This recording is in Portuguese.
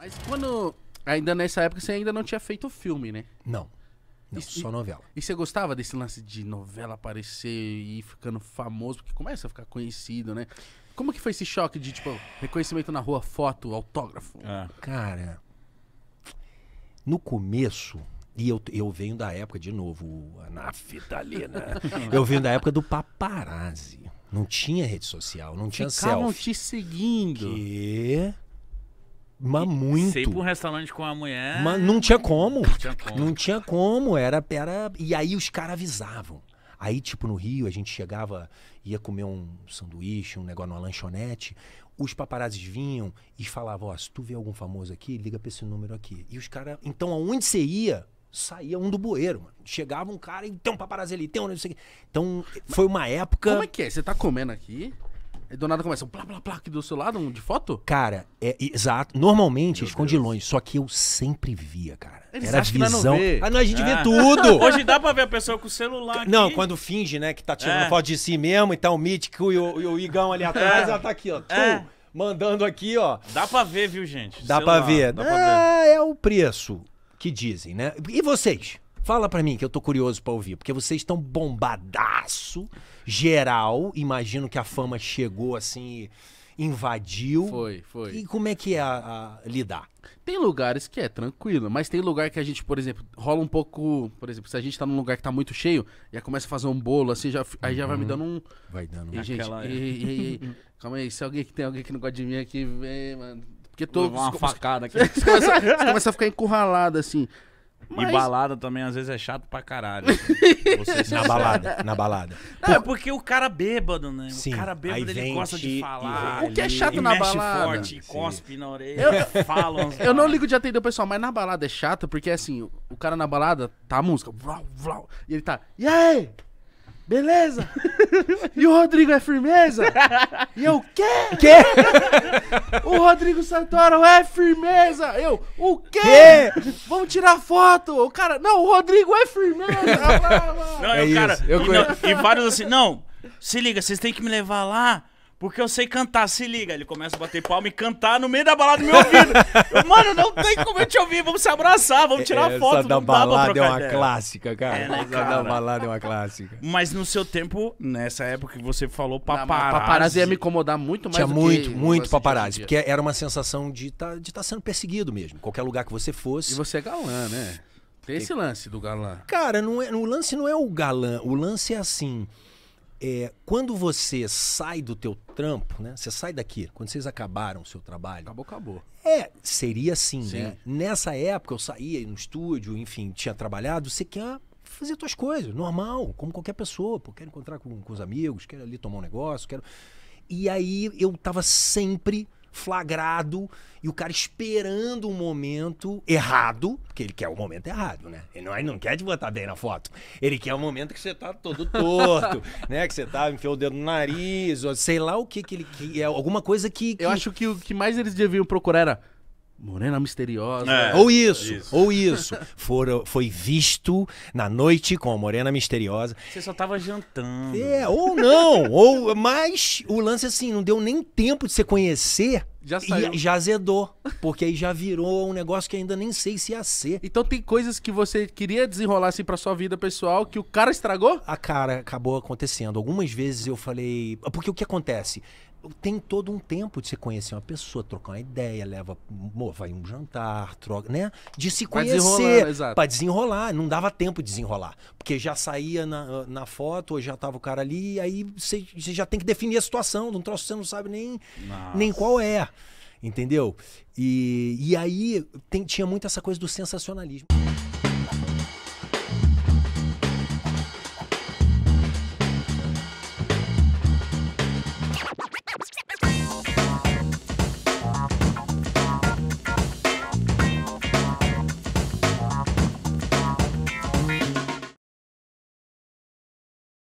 Mas quando. Ainda nessa época você ainda não tinha feito filme, né? Não. Não, e, só novela. E, você gostava desse lance de novela aparecer e ir ficando famoso? Porque começa a ficar conhecido, né? Como que foi esse choque de, tipo, reconhecimento na rua, foto, autógrafo? Ah. Cara, no começo, e eu, eu venho da época, de novo, a naftalina. Tá né? eu venho da época do paparazzi. Não tinha rede social, não Ficavam tinha selfie. Ficavam te seguindo. Que mas muito. Sempre um restaurante com a mulher. Mas não tinha como. Não tinha como. Era, era... E aí os caras avisavam. Aí, tipo, no Rio, a gente chegava, ia comer um sanduíche, um negócio numa lanchonete. Os paparazzis vinham e falavam: Ó, oh, se tu vê algum famoso aqui, liga pra esse número aqui. E os caras. Então, aonde você ia, saía um do bueiro, mano. Chegava um cara e tem um paparazzi ali, tem um Então, foi uma época. Como é que é? Você tá comendo aqui? E do nada começa um plá, plá, plá aqui do seu lado, um de foto? Cara, é exato. Normalmente esconde longe, só que eu sempre via, cara. Eles Era visão. Não ah, não, a gente é. vê tudo. Hoje dá pra ver a pessoa com o celular. Aqui. Não, quando finge, né, que tá tirando é. foto de si mesmo, e então tá o Mítico e o, e o Igão ali atrás, é. ela tá aqui, ó. É. Mandando aqui, ó. Dá pra ver, viu, gente? Dá celular, ver. Dá ah, pra ver. É, é o preço que dizem, né? E vocês? Fala para mim que eu tô curioso para ouvir, porque vocês estão bombadaço, geral. Imagino que a fama chegou assim, invadiu. Foi, foi. E como é que é a, a lidar? Tem lugares que é tranquilo, mas tem lugar que a gente, por exemplo, rola um pouco. Por exemplo, se a gente tá num lugar que tá muito cheio, já começa a fazer um bolo, assim, já, aí já vai me uhum. dando um. Vai dando um. Gente, ei, ei, ei, calma aí, se alguém que tem alguém que não gosta de mim aqui, vem, mano. Porque todo uma facada aqui. começa, você começa a ficar encurralado, assim. Mas... E balada também, às vezes, é chato pra caralho. na balada, na balada. Por... é porque o cara bêbado, né? Sim. O cara bêbado, ele gosta de falar. o que é chato ele na mexe balada? forte, e cospe na orelha, eu, fala. Uns... Eu não ligo de atender o pessoal, mas na balada é chato, porque, assim, o, o cara na balada tá a música, vlau, vlau, e ele tá, e aí? Beleza? E o Rodrigo é firmeza? E eu, quê? Quê? O Rodrigo Santoro é firmeza! Eu, o quê? Vamos tirar foto! O cara, não, o Rodrigo é firmeza! Não, é, é cara, isso, eu e, não, e vários assim, não, se liga, vocês têm que me levar lá porque eu sei cantar, se liga. Ele começa a bater palma e cantar no meio da balada do meu ouvido. Eu, mano, não tem como eu te ouvir, vamos se abraçar, vamos tirar é, foto. Essa da balada é uma clássica, cara. É, né, cara? da balada é uma clássica. Mas no seu tempo, nessa época que você falou paparazzi... Não, paparazzi ia me incomodar muito mais Tinha muito, muito paparazzi. Porque era uma sensação de tá, estar tá sendo perseguido mesmo. Qualquer lugar que você fosse... E você é galã, né? Tem esse lance do galã. Cara, não é, o lance não é o galã. O lance é assim... É, quando você sai do teu trampo, né? Você sai daqui, quando vocês acabaram o seu trabalho. Acabou, acabou. É, seria assim, né? Sim. né? Nessa época eu saía no estúdio, enfim, tinha trabalhado, você quer fazer tuas coisas, normal, como qualquer pessoa, quero encontrar com, com os amigos, quero ali tomar um negócio, quero. E aí eu tava sempre flagrado e o cara esperando o um momento errado, porque ele quer o momento errado, né? Ele não, é, ele não quer te botar bem na foto. Ele quer o momento que você tá todo torto, né? Que você tá enfiou o dedo no nariz, ou sei lá o que que ele quer. É alguma coisa que, que... Eu acho que o que mais eles deviam procurar era Morena Misteriosa. É, ou isso, isso, ou isso. Foram, foi visto na noite com a Morena Misteriosa. Você só tava jantando. É, ou não. ou Mas o lance assim, não deu nem tempo de você conhecer já saiu. E já azedou. Porque aí já virou um negócio que ainda nem sei se ia ser. Então tem coisas que você queria desenrolar assim pra sua vida pessoal que o cara estragou? A cara acabou acontecendo. Algumas vezes eu falei. Porque o que acontece? Tem todo um tempo de você conhecer uma pessoa, trocar uma ideia, leva, vai um jantar, troca, né? De se conhecer. Pra desenrolar. Não dava tempo de desenrolar. Porque já saía na, na foto, ou já tava o cara ali, aí você, já tem que definir a situação. um troço você não sabe nem, nem qual é entendeu? E, e aí tem, tinha muito essa coisa do sensacionalismo.